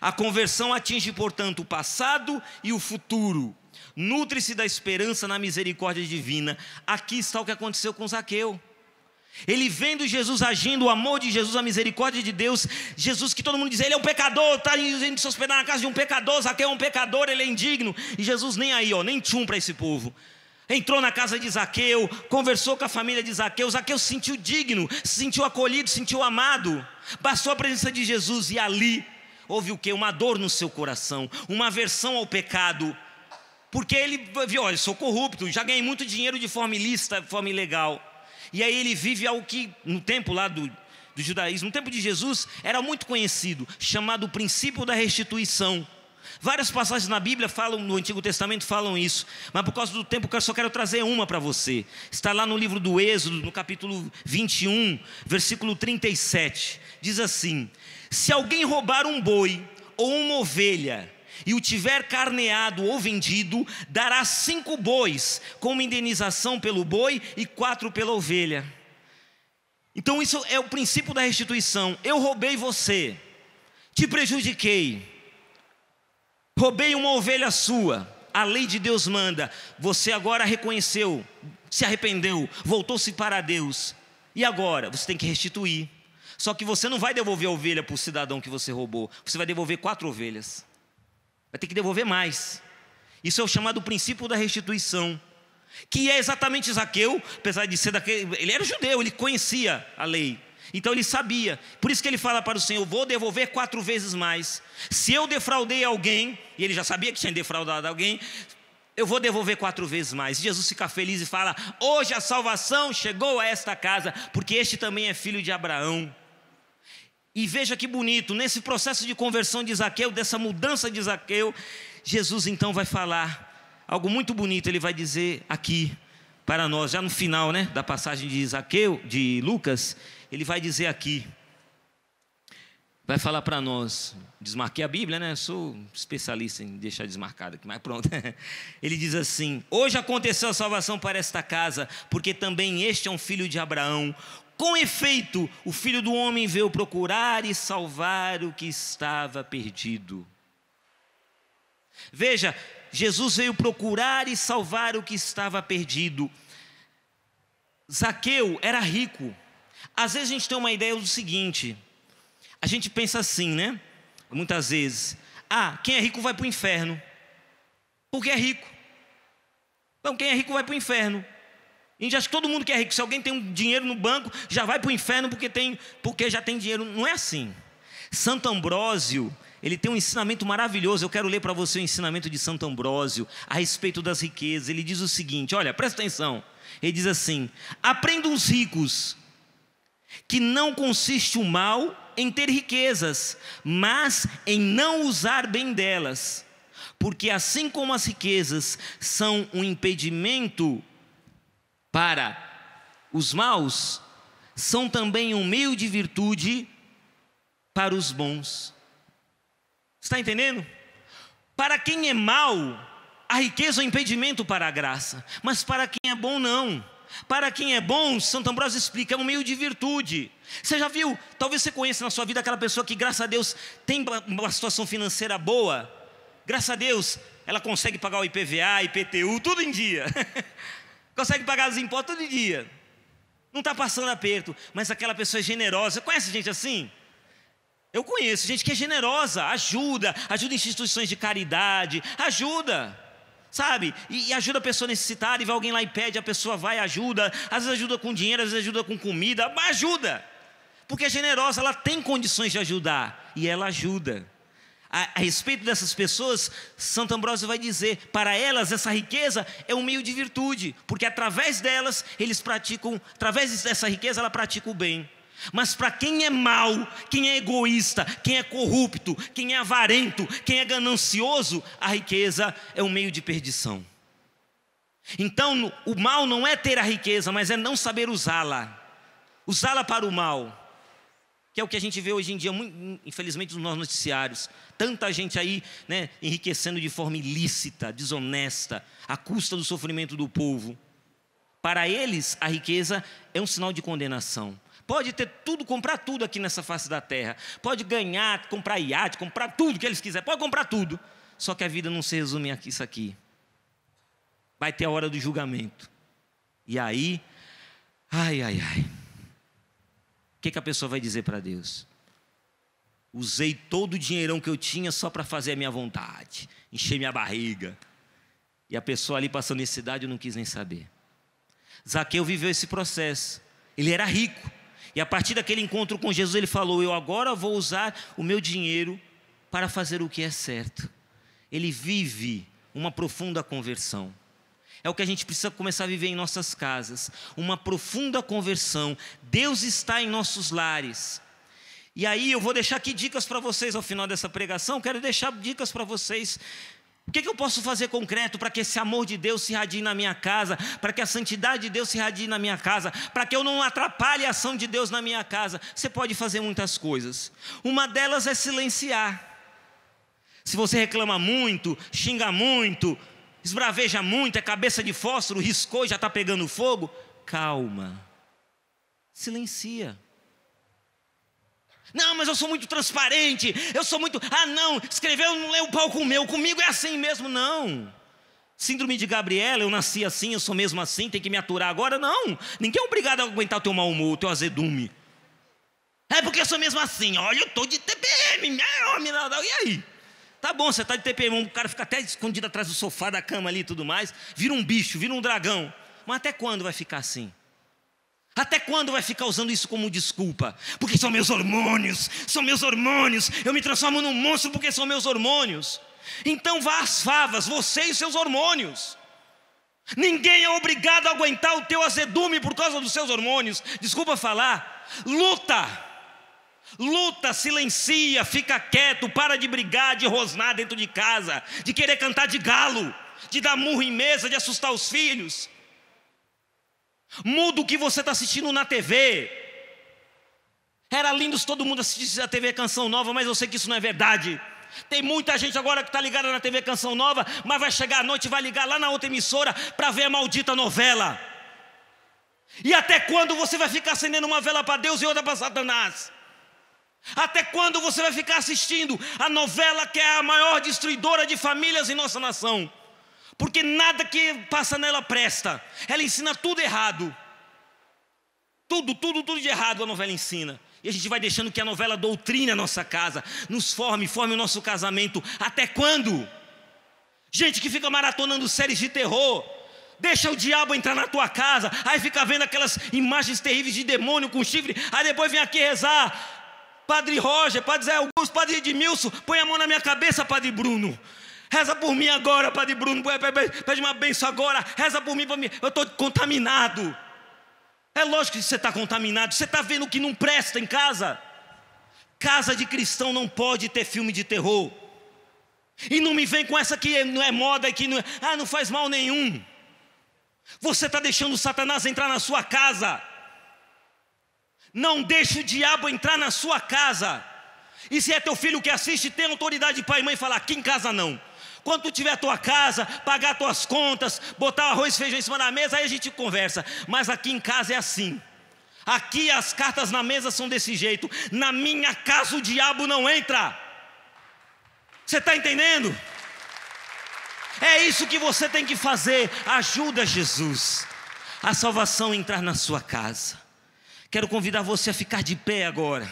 A conversão atinge, portanto, o passado e o futuro. Nutre-se da esperança na misericórdia divina. Aqui está o que aconteceu com Zaqueu. Ele vendo Jesus agindo, o amor de Jesus, a misericórdia de Deus, Jesus que todo mundo diz, ele é um pecador, está indo se hospedar na casa de um pecador, Zaqueu é um pecador, ele é indigno. E Jesus nem aí, ó, nem tchum para esse povo. Entrou na casa de Zaqueu, conversou com a família de Zaqueu. Zaqueu se sentiu digno, se sentiu acolhido, se sentiu amado. passou a presença de Jesus e ali houve o quê? Uma dor no seu coração, uma aversão ao pecado. Porque ele viu, olha, sou corrupto, já ganhei muito dinheiro de forma ilícita, de forma ilegal. E aí ele vive algo que, no tempo lá do, do judaísmo, no tempo de Jesus, era muito conhecido, chamado o princípio da restituição. Várias passagens na Bíblia falam, no Antigo Testamento falam isso, mas por causa do tempo eu só quero trazer uma para você. Está lá no livro do Êxodo, no capítulo 21, versículo 37. Diz assim: se alguém roubar um boi ou uma ovelha e o tiver carneado ou vendido, dará cinco bois como indenização pelo boi e quatro pela ovelha. Então, isso é o princípio da restituição. Eu roubei você, te prejudiquei, roubei uma ovelha sua. A lei de Deus manda. Você agora reconheceu, se arrependeu, voltou-se para Deus. E agora? Você tem que restituir. Só que você não vai devolver a ovelha para o cidadão que você roubou. Você vai devolver quatro ovelhas. Vai ter que devolver mais. Isso é o chamado princípio da restituição. Que é exatamente Zaqueu, apesar de ser daquele. Ele era judeu, ele conhecia a lei. Então ele sabia. Por isso que ele fala para o Senhor: Vou devolver quatro vezes mais. Se eu defraudei alguém, e ele já sabia que tinha defraudado alguém, eu vou devolver quatro vezes mais. Jesus fica feliz e fala: Hoje a salvação chegou a esta casa, porque este também é filho de Abraão. E veja que bonito, nesse processo de conversão de Zaqueu, dessa mudança de Zaqueu, Jesus então vai falar algo muito bonito, ele vai dizer aqui para nós, já no final né, da passagem de Zaqueu, de Lucas, ele vai dizer aqui, vai falar para nós, desmarquei a Bíblia, né? Sou especialista em deixar desmarcado aqui, mas pronto. Ele diz assim: Hoje aconteceu a salvação para esta casa, porque também este é um filho de Abraão. Com efeito, o filho do homem veio procurar e salvar o que estava perdido. Veja, Jesus veio procurar e salvar o que estava perdido. Zaqueu era rico. Às vezes a gente tem uma ideia do seguinte: a gente pensa assim, né? Muitas vezes. Ah, quem é rico vai para o inferno. Porque é rico. Então, quem é rico vai para o inferno. A gente acha que todo mundo que é rico, se alguém tem um dinheiro no banco, já vai para o inferno porque, tem, porque já tem dinheiro. Não é assim. Santo Ambrósio, ele tem um ensinamento maravilhoso. Eu quero ler para você o ensinamento de Santo Ambrósio a respeito das riquezas. Ele diz o seguinte: olha, presta atenção. Ele diz assim: aprendam os ricos que não consiste o mal em ter riquezas, mas em não usar bem delas, porque assim como as riquezas são um impedimento para os maus, são também um meio de virtude para os bons. Está entendendo? Para quem é mau, a riqueza é um impedimento para a graça, mas para quem é bom, não. Para quem é bom, Santo Ambrósio explica, é um meio de virtude. Você já viu? Talvez você conheça na sua vida aquela pessoa que, graças a Deus, tem uma situação financeira boa. Graças a Deus, ela consegue pagar o IPVA, IPTU, tudo em dia. consegue pagar os impostos todo dia, não está passando aperto, mas aquela pessoa é generosa. Conhece gente assim? Eu conheço gente que é generosa, ajuda, ajuda instituições de caridade, ajuda, sabe? E, e ajuda a pessoa necessitada, e vai alguém lá e pede, a pessoa vai, ajuda, às vezes ajuda com dinheiro, às vezes ajuda com comida, mas ajuda, porque é generosa, ela tem condições de ajudar, e ela ajuda. A, a respeito dessas pessoas, Santo Ambrósio vai dizer: para elas, essa riqueza é um meio de virtude, porque através delas, eles praticam, através dessa riqueza, ela pratica o bem. Mas para quem é mau, quem é egoísta, quem é corrupto, quem é avarento, quem é ganancioso, a riqueza é um meio de perdição. Então, o mal não é ter a riqueza, mas é não saber usá-la. Usá-la para o mal que é o que a gente vê hoje em dia, infelizmente, nos nossos noticiários. Tanta gente aí né, enriquecendo de forma ilícita, desonesta, à custa do sofrimento do povo. Para eles, a riqueza é um sinal de condenação. Pode ter tudo, comprar tudo aqui nessa face da terra. Pode ganhar, comprar iate, comprar tudo que eles quiserem. Pode comprar tudo. Só que a vida não se resume a isso aqui. Vai ter a hora do julgamento. E aí, ai, ai, ai que, que a pessoa vai dizer para Deus? Usei todo o dinheirão que eu tinha só para fazer a minha vontade, encher minha barriga. E a pessoa ali passando necessidade não quis nem saber. Zaqueu viveu esse processo. Ele era rico. E a partir daquele encontro com Jesus, ele falou: Eu agora vou usar o meu dinheiro para fazer o que é certo. Ele vive uma profunda conversão. É o que a gente precisa começar a viver em nossas casas. Uma profunda conversão. Deus está em nossos lares. E aí eu vou deixar aqui dicas para vocês ao final dessa pregação. Quero deixar dicas para vocês. O que, que, eu posso fazer concreto para que esse amor de Deus se radie na minha casa, para que a santidade de Deus se radie na minha casa, para que eu não atrapalhe a ação de Deus na minha casa? Você pode fazer muitas coisas. Uma delas é silenciar. Se você reclama muito, xinga muito, esbraveja muito, é cabeça de fósforo, riscou e já está pegando fogo. Calma. Silencia. Não, mas eu sou muito transparente, eu sou muito. Ah, não, escreveu, não leu o palco meu, comigo é assim mesmo, não. Síndrome de Gabriela, eu nasci assim, eu sou mesmo assim, tem que me aturar agora? Não, ninguém é obrigado a aguentar o teu mau humor, o teu azedume. É porque eu sou mesmo assim, olha, eu tô de TPM, e aí? Tá bom, você está de TPM, o cara fica até escondido atrás do sofá da cama ali e tudo mais, vira um bicho, vira um dragão. Mas até quando vai ficar assim? Até quando vai ficar usando isso como desculpa? Porque são meus hormônios, são meus hormônios, eu me transformo num monstro porque são meus hormônios. Então vá às favas, você e seus hormônios. Ninguém é obrigado a aguentar o teu azedume por causa dos seus hormônios. Desculpa falar. Luta! Luta, silencia, fica quieto, para de brigar, de rosnar dentro de casa, de querer cantar de galo, de dar murro em mesa, de assustar os filhos. Muda o que você está assistindo na TV. Era lindo se todo mundo assistisse a TV Canção Nova, mas eu sei que isso não é verdade. Tem muita gente agora que está ligada na TV Canção Nova, mas vai chegar à noite e vai ligar lá na outra emissora para ver a maldita novela. E até quando você vai ficar acendendo uma vela para Deus e outra para Satanás? Até quando você vai ficar assistindo a novela que é a maior destruidora de famílias em nossa nação? Porque nada que passa nela presta. Ela ensina tudo errado. Tudo, tudo, tudo de errado a novela ensina. E a gente vai deixando que a novela doutrine a nossa casa, nos forme, forme o nosso casamento. Até quando? Gente que fica maratonando séries de terror, deixa o diabo entrar na tua casa, aí fica vendo aquelas imagens terríveis de demônio com chifre, aí depois vem aqui rezar. Padre Roger, Padre Zé Augusto, Padre Edmilson, põe a mão na minha cabeça, Padre Bruno. Reza por mim agora, Padre Bruno, pede uma benção agora, reza por mim, por mim. eu estou contaminado. É lógico que você está contaminado, você está vendo que não presta em casa. Casa de cristão não pode ter filme de terror. E não me vem com essa que não é moda e que não, é- ah, não faz mal nenhum. Você está deixando Satanás entrar na sua casa. Não deixe o diabo entrar na sua casa. E se é teu filho que assiste, tem autoridade de pai e mãe falar: aqui em casa não. Quando tu tiver a tua casa, pagar tuas contas, botar arroz e feijão em cima da mesa, aí a gente conversa. Mas aqui em casa é assim. Aqui as cartas na mesa são desse jeito. Na minha casa o diabo não entra. Você está entendendo? É isso que você tem que fazer. Ajuda Jesus. A salvação entrar na sua casa. Quero convidar você a ficar de pé agora.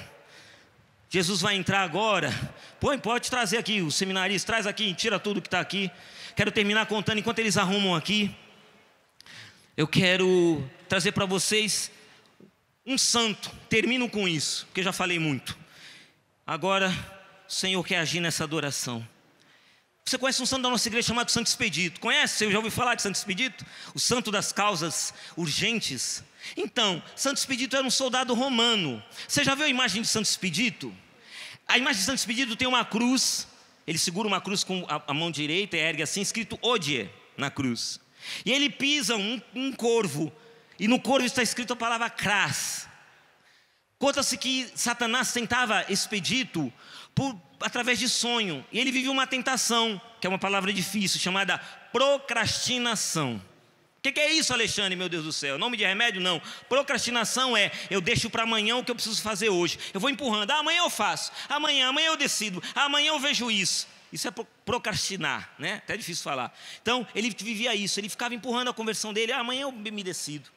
Jesus vai entrar agora. Põe, pode trazer aqui, o seminarista, traz aqui, tira tudo que está aqui. Quero terminar contando enquanto eles arrumam aqui. Eu quero trazer para vocês um santo. Termino com isso, porque já falei muito. Agora, o Senhor quer agir nessa adoração. Você conhece um santo da nossa igreja chamado Santo Expedito? Conhece? Eu já ouvi falar de Santo Expedito? O santo das causas urgentes. Então, Santo Expedito era um soldado romano. Você já viu a imagem de Santo Expedito? A imagem de Santo Expedito tem uma cruz, ele segura uma cruz com a mão direita e ergue assim, escrito Odie na cruz. E ele pisa um, um corvo, e no corvo está escrito a palavra cras. Conta-se que Satanás tentava Expedito por, através de sonho, e ele viveu uma tentação, que é uma palavra difícil, chamada procrastinação que, que é isso, Alexandre, meu Deus do céu? Nome de remédio? Não. Procrastinação é eu deixo para amanhã o que eu preciso fazer hoje. Eu vou empurrando. Ah, amanhã eu faço. Amanhã, amanhã eu decido. Ah, amanhã eu vejo isso. Isso é procrastinar, né? Até é difícil falar. Então, ele vivia isso. Ele ficava empurrando a conversão dele. Ah, amanhã eu me decido.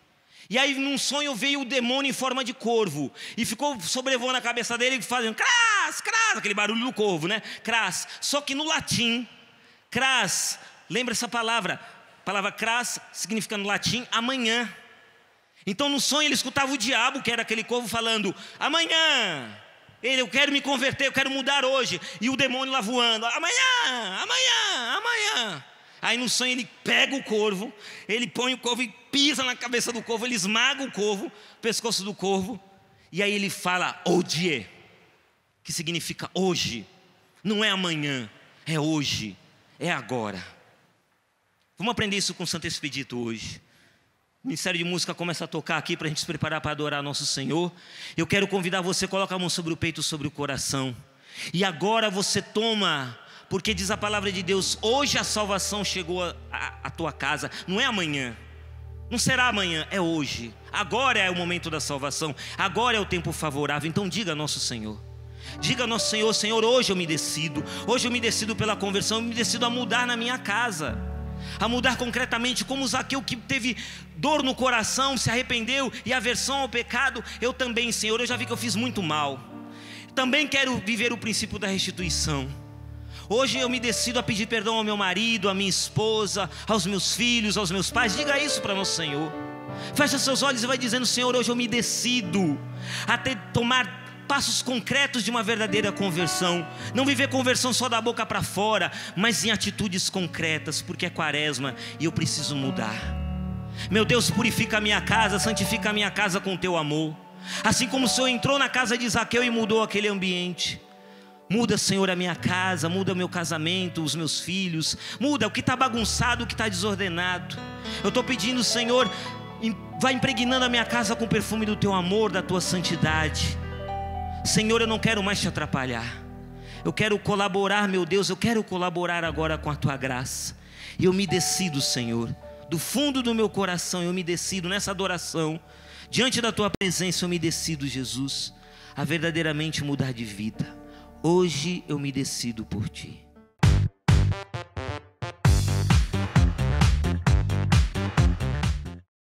E aí, num sonho, veio o demônio em forma de corvo. E ficou sobrevoando a cabeça dele, fazendo cras, cras, aquele barulho do corvo, né? Cras. Só que no latim, cras, lembra essa palavra? palavra cras significa no latim amanhã. Então no sonho ele escutava o diabo, que era aquele corvo, falando: amanhã, eu quero me converter, eu quero mudar hoje. E o demônio lá voando: amanhã, amanhã, amanhã. Aí no sonho ele pega o corvo, ele põe o corvo e pisa na cabeça do corvo, ele esmaga o corvo, o pescoço do corvo, e aí ele fala odie, que significa hoje, não é amanhã, é hoje, é agora. Vamos aprender isso com o Santo Expedito hoje. O Ministério de Música começa a tocar aqui para a gente se preparar para adorar nosso Senhor. Eu quero convidar você, coloca a mão sobre o peito, sobre o coração. E agora você toma, porque diz a palavra de Deus: hoje a salvação chegou à tua casa, não é amanhã. Não será amanhã, é hoje. Agora é o momento da salvação. Agora é o tempo favorável. Então diga a nosso Senhor. Diga a nosso Senhor, Senhor, hoje eu me decido. Hoje eu me decido pela conversão, eu me decido a mudar na minha casa a mudar concretamente, como Zaqueu que teve dor no coração, se arrependeu e aversão ao pecado, eu também, Senhor, eu já vi que eu fiz muito mal. Também quero viver o princípio da restituição. Hoje eu me decido a pedir perdão ao meu marido, à minha esposa, aos meus filhos, aos meus pais. Diga isso para nosso Senhor. Fecha seus olhos e vai dizendo: Senhor, hoje eu me decido a ter, tomar passos concretos de uma verdadeira conversão. Não viver conversão só da boca para fora, mas em atitudes concretas, porque é quaresma e eu preciso mudar. Meu Deus, purifica a minha casa, santifica a minha casa com o teu amor. Assim como o Senhor entrou na casa de Isaqueu e mudou aquele ambiente. Muda, Senhor, a minha casa, muda o meu casamento, os meus filhos, muda o que está bagunçado, o que está desordenado. Eu estou pedindo, Senhor, vai impregnando a minha casa com o perfume do teu amor, da tua santidade. Senhor, eu não quero mais te atrapalhar. Eu quero colaborar, meu Deus, eu quero colaborar agora com a tua graça. E eu me decido, Senhor, do fundo do meu coração, eu me decido nessa adoração, diante da tua presença, eu me decido, Jesus, a verdadeiramente mudar de vida. Hoje eu me decido por ti.